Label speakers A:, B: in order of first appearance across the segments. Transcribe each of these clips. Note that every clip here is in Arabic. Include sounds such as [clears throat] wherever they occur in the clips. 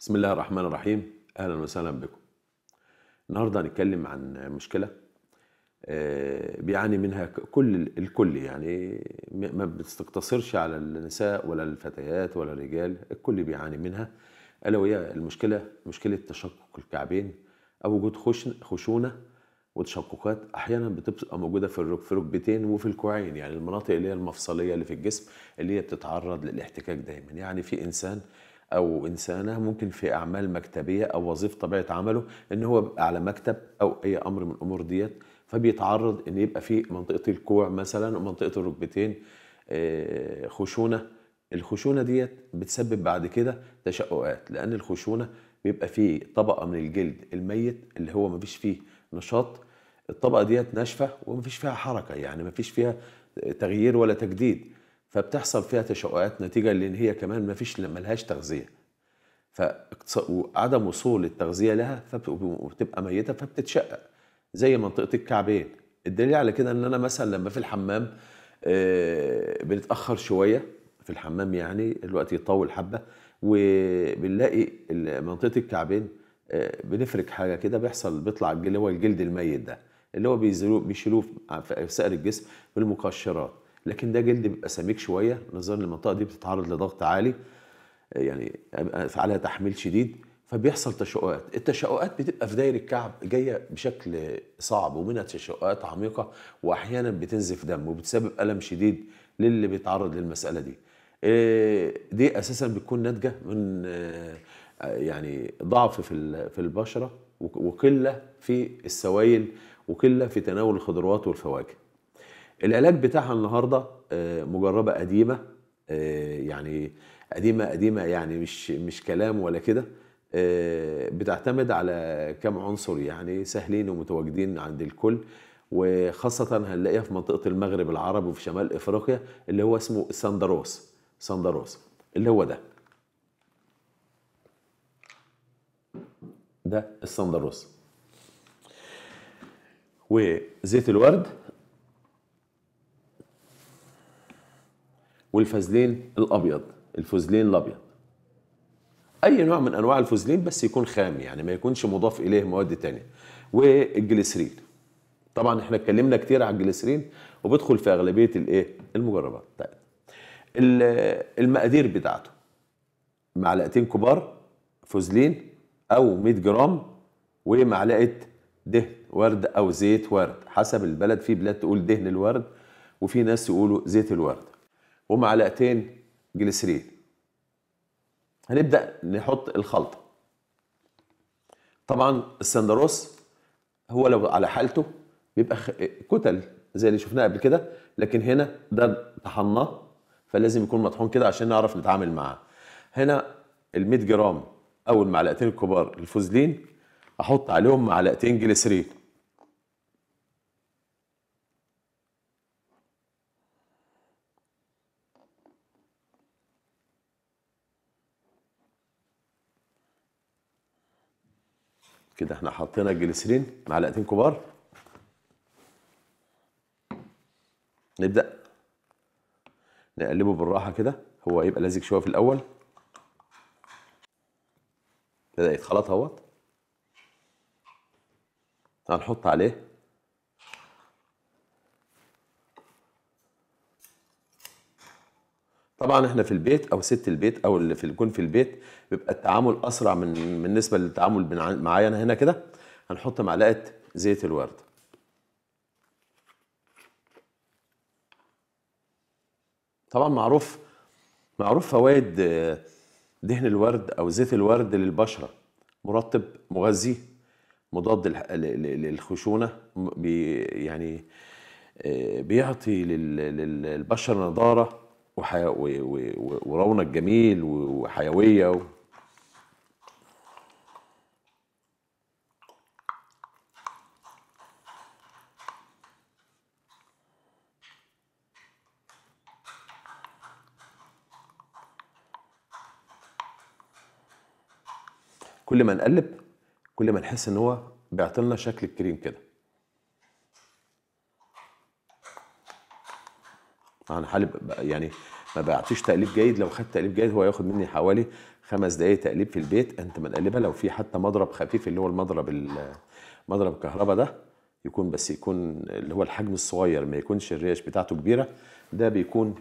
A: بسم الله الرحمن الرحيم اهلا وسهلا بكم النهارده هنتكلم عن مشكله آه، بيعاني منها كل الكل يعني ما بتستقتصرش على النساء ولا الفتيات ولا الرجال الكل بيعاني منها الا وهي المشكله مشكله تشقق الكعبين او وجود خشونه وتشققات احيانا بتبقى موجوده في في الركبتين وفي الكوعين يعني المناطق اللي هي المفصليه اللي في الجسم اللي هي بتتعرض للاحتكاك دايما يعني في انسان او انسانه ممكن في اعمال مكتبيه او وظيفه طبيعه عمله ان هو بيبقى على مكتب او اي امر من الامور ديت فبيتعرض ان يبقى في منطقه الكوع مثلا ومنطقه الركبتين آه، خشونه الخشونه ديت بتسبب بعد كده تشققات لان الخشونه بيبقى فيه طبقه من الجلد الميت اللي هو مفيش فيه نشاط الطبقه ديت ناشفه ومفيش فيها حركه يعني مفيش فيها تغيير ولا تجديد فبتحصل فيها تشققات نتيجه لان هي كمان ما فيش ملهاش تغذيه فعدم وصول التغذيه لها فبتبقى ميته فبتتشقق زي منطقه الكعبين الدليل على كده ان انا مثلا لما في الحمام آه، بنتاخر شويه في الحمام يعني الوقت يطول حبه وبنلاقي منطقه الكعبين آه، بنفرك حاجه كده بيحصل بيطلع اللي هو الجلد الميت ده اللي هو بيشيلوه في سائر الجسم بالمقشرات لكن ده جلد بيبقى سميك شويه نظرا للمنطقه دي بتتعرض لضغط عالي آه، يعني عليها تحميل شديد فبيحصل تشققات التشققات بتبقى في داير الكعب جايه بشكل صعب ومنها تشققات عميقه واحيانا بتنزف دم وبتسبب الم شديد للي بيتعرض للمساله دي آه، دي اساسا بتكون ناتجه من آه، يعني ضعف في في البشره وقله في السوائل وقله في تناول الخضروات والفواكه العلاج بتاعها النهارده آه، مجربه قديمه آه، يعني قديمه قديمه يعني مش مش كلام ولا كده آه، بتعتمد على كم عنصر يعني سهلين ومتواجدين عند الكل وخاصة هنلاقيها في منطقة المغرب العربي وفي شمال افريقيا اللي هو اسمه ساندروس ساندروس اللي هو ده ده الساندروس وزيت الورد والفازلين الابيض الفوزلين الابيض اي نوع من انواع الفوزلين بس يكون خام يعني ما يكونش مضاف اليه مواد تانية والجليسرين طبعا احنا اتكلمنا كتير على الجليسرين وبيدخل في اغلبيه الايه المجربات طيب المقادير بتاعته معلقتين كبار فوزلين او 100 جرام ومعلقه دهن ورد او زيت ورد حسب البلد في بلاد تقول دهن الورد وفي ناس يقولوا زيت الورد ومعلقتين جليسرين هنبدأ نحط الخلطة طبعا السندروس هو لو على حالته بيبقى كتل زي اللي شفناه قبل كده لكن هنا ده طحناه فلازم يكون مطحون كده عشان نعرف نتعامل معاه هنا ال 100 جرام او المعلقتين الكبار الفوزلين احط عليهم معلقتين جليسرين كده احنا حطينا الجليسرين معلقتين كبار نبدأ نقلبه بالراحة كده هو يبقى لازق شوية في الأول بدأ يتخلط اهوت هنحط عليه طبعا احنا في البيت او ست البيت او اللي في الكون في البيت بيبقى التعامل اسرع من بالنسبه للتعامل معايا انا هنا كده هنحط معلقه زيت الورد طبعا معروف معروف فوائد دهن الورد او زيت الورد للبشره مرطب مغذي مضاد للخشونه بي يعني آه، بيعطي للبشره نضاره وحي... و... و... ورونق جميل وحيويه و... كل ما نقلب كل ما نحس ان هو بيعطي لنا شكل الكريم كده عن حالي يعني ما بعطيش تقليب جيد لو خدت تقليب جيد هو ياخد مني حوالي خمس دقائق تقليب في البيت انت ما تقلبها لو في حتى مضرب خفيف اللي هو المضرب مضرب الكهرباء ده يكون بس يكون اللي هو الحجم الصغير ما يكونش الريش بتاعته كبيره ده بيكون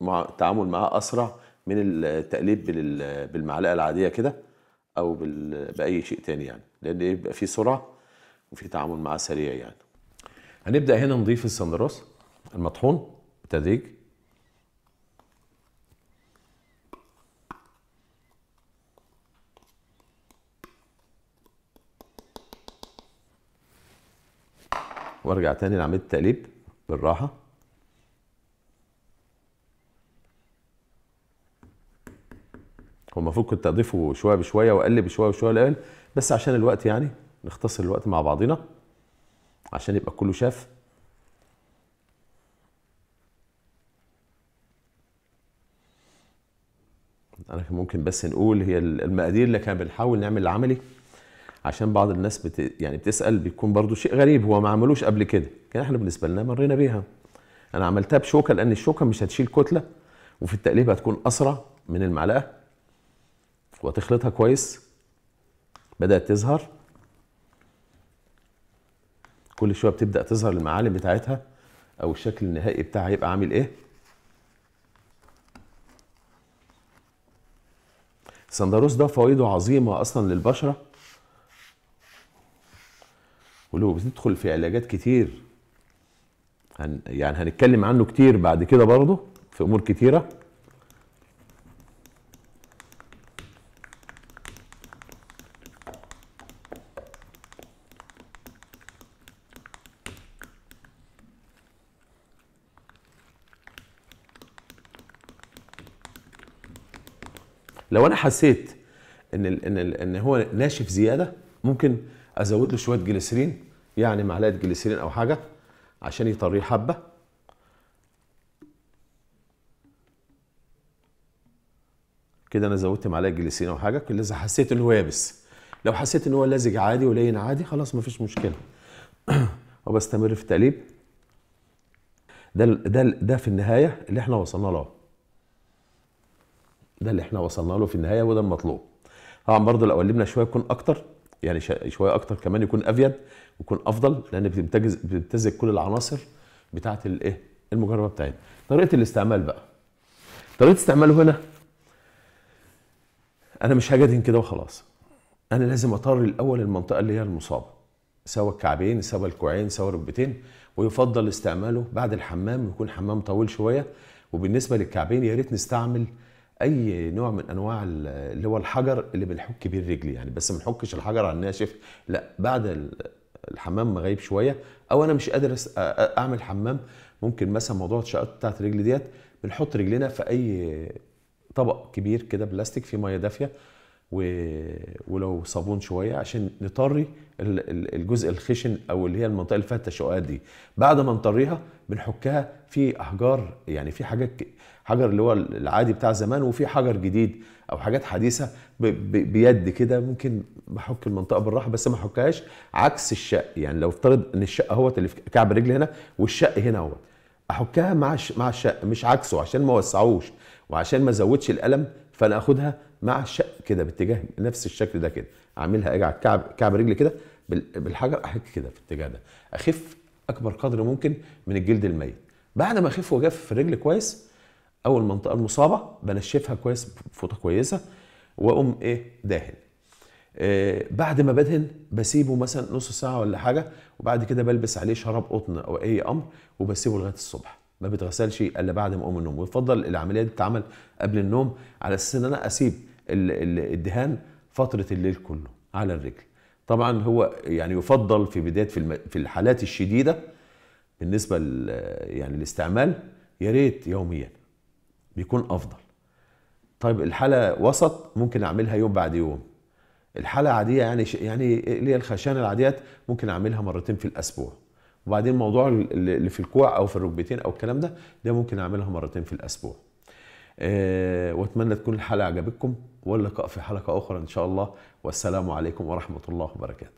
A: مع التعامل معاه اسرع من التقليب بالمعلقه العاديه كده او باي شيء تاني يعني لان إيه؟ يبقى في سرعه وفي تعامل معاه سريع يعني هنبدا هنا نضيف السندروس المطحون التدريج وارجع تاني لعمليه التقليب بالراحه هو المفروض كنت اضيفه شويه بشويه واقلب شويه بشويه الاول بس عشان الوقت يعني نختصر الوقت مع بعضنا عشان يبقى كله شاف انا ممكن بس نقول هي المقادير اللي كان بنحاول نعمل العملي عشان بعض الناس بت... يعني بتسال بيكون برضو شيء غريب هو ما عملوش قبل كده كان احنا بالنسبه لنا مرينا بيها انا عملتها بشوكه لان الشوكه مش هتشيل كتله وفي التقليب هتكون اسرع من المعلقه وتخلطها كويس بدات تظهر كل شويه بتبدا تظهر المعالم بتاعتها او الشكل النهائي بتاعها يبقى عامل ايه السندروس ده فوائده عظيمه اصلا للبشره ولو بتدخل في علاجات كتير هن يعني هنتكلم عنه كتير بعد كده برضه في امور كتيره لو انا حسيت ان الـ ان الـ ان هو ناشف زياده ممكن ازود له شويه جليسرين يعني معلقه جليسرين او حاجه عشان يطريه حبه كده انا زودت معلقه جليسرين او حاجه لسه حسيت ان هو يابس لو حسيت ان هو لزج عادي ولين عادي خلاص مفيش مشكله [clears throat] وبستمر في التقليب ده ده ده في النهايه اللي احنا وصلنا له ده اللي احنا وصلنا له في النهايه وده المطلوب طبعا برضه لو قلبنا شويه يكون اكتر يعني شويه اكتر كمان يكون افيد ويكون افضل لان بتمتزج بتمتزج كل العناصر بتاعه الايه المجربه بتاعتنا طريقه الاستعمال بقى طريقه استعماله هنا انا مش هجدن كده وخلاص انا لازم اطر الاول المنطقه اللي هي المصابه سواء الكعبين سواء الكوعين سواء الركبتين ويفضل استعماله بعد الحمام يكون حمام طويل شويه وبالنسبه للكعبين يا ريت نستعمل اي نوع من انواع اللي هو الحجر اللي بنحك بيه الرجل يعني بس ما نحكش الحجر على الناشف لا بعد الحمام ما غايب شويه او انا مش قادر اعمل حمام ممكن مثلا موضوع الشقات بتاعت الرجل ديت بنحط رجلنا في اي طبق كبير كده بلاستيك فيه ميه دافيه ولو صابون شويه عشان نطري الجزء الخشن او اللي هي المنطقه اللي فيها التشققات دي بعد ما نطريها بنحكها في احجار يعني في حاجات حجر اللي هو العادي بتاع زمان وفي حجر جديد او حاجات حديثه بيد كده ممكن بحك المنطقه بالراحه بس ما احكهاش عكس الشق يعني لو افترض ان الشق اهوت اللي في كعب الرجل هنا والشق هنا اهوت احكها مع مع الشق مش عكسه عشان ما وسعوش وعشان ما ازودش القلم فانا اخدها مع الشق كده باتجاه نفس الشكل ده كده اعملها اجي على الكعب كعب رجلي كده بالحجر احك كده في الاتجاه ده اخف اكبر قدر ممكن من الجلد الميت بعد ما اخف واجف في الرجل كويس اول منطقه المصابه بنشفها كويس بفوطه كويسه واقوم ايه داهن إيه بعد ما بدهن بسيبه مثلا نص ساعه ولا حاجه وبعد كده بلبس عليه شراب قطن او اي امر وبسيبه لغايه الصبح ما بيتغسلش الا بعد ما اقوم النوم ويفضل العمليه دي تتعمل قبل النوم على اساس ان انا اسيب الدهان فتره الليل كله على الرجل طبعا هو يعني يفضل في بدايه في, في الحالات الشديده بالنسبه يعني الاستعمال يا ريت يوميا بيكون افضل طيب الحاله وسط ممكن اعملها يوم بعد يوم الحاله عاديه يعني يعني اللي هي الخشانه العاديات ممكن اعملها مرتين في الاسبوع وبعدين موضوع اللي في الكوع او في الركبتين او الكلام ده ده ممكن اعملها مرتين في الاسبوع أه واتمنى تكون الحلقه عجبتكم واللقاء في حلقه اخرى ان شاء الله والسلام عليكم ورحمه الله وبركاته